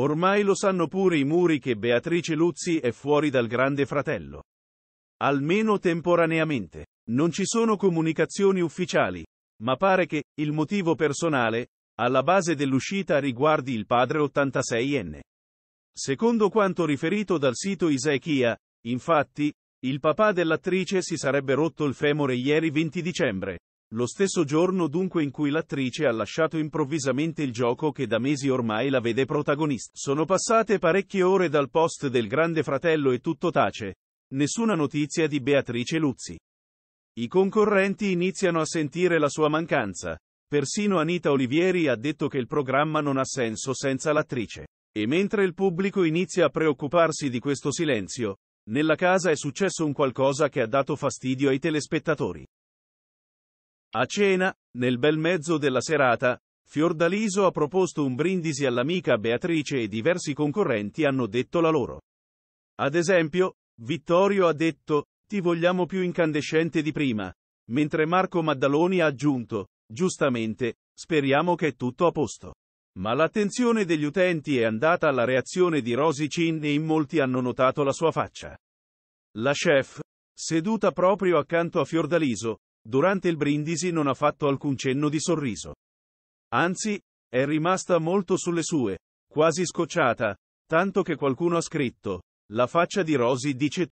Ormai lo sanno pure i muri che Beatrice Luzzi è fuori dal grande fratello. Almeno temporaneamente. Non ci sono comunicazioni ufficiali, ma pare che il motivo personale alla base dell'uscita riguardi il padre 86enne. Secondo quanto riferito dal sito Isaechia, infatti, il papà dell'attrice si sarebbe rotto il femore ieri 20 dicembre, lo stesso giorno dunque in cui l'attrice ha lasciato improvvisamente il gioco che da mesi ormai la vede protagonista. Sono passate parecchie ore dal post del Grande Fratello e tutto tace. Nessuna notizia di Beatrice Luzzi. I concorrenti iniziano a sentire la sua mancanza. Persino Anita Olivieri ha detto che il programma non ha senso senza l'attrice. E mentre il pubblico inizia a preoccuparsi di questo silenzio, nella casa è successo un qualcosa che ha dato fastidio ai telespettatori. A cena, nel bel mezzo della serata, Fiordaliso ha proposto un brindisi all'amica Beatrice e diversi concorrenti hanno detto la loro. Ad esempio, Vittorio ha detto, ti vogliamo più incandescente di prima, mentre Marco Maddaloni ha aggiunto, giustamente, speriamo che è tutto a posto. Ma l'attenzione degli utenti è andata alla reazione di Rosy Chin e in molti hanno notato la sua faccia. La chef, seduta proprio accanto a Fiordaliso, Durante il brindisi non ha fatto alcun cenno di sorriso. Anzi, è rimasta molto sulle sue, quasi scocciata, tanto che qualcuno ha scritto, la faccia di Rosy dice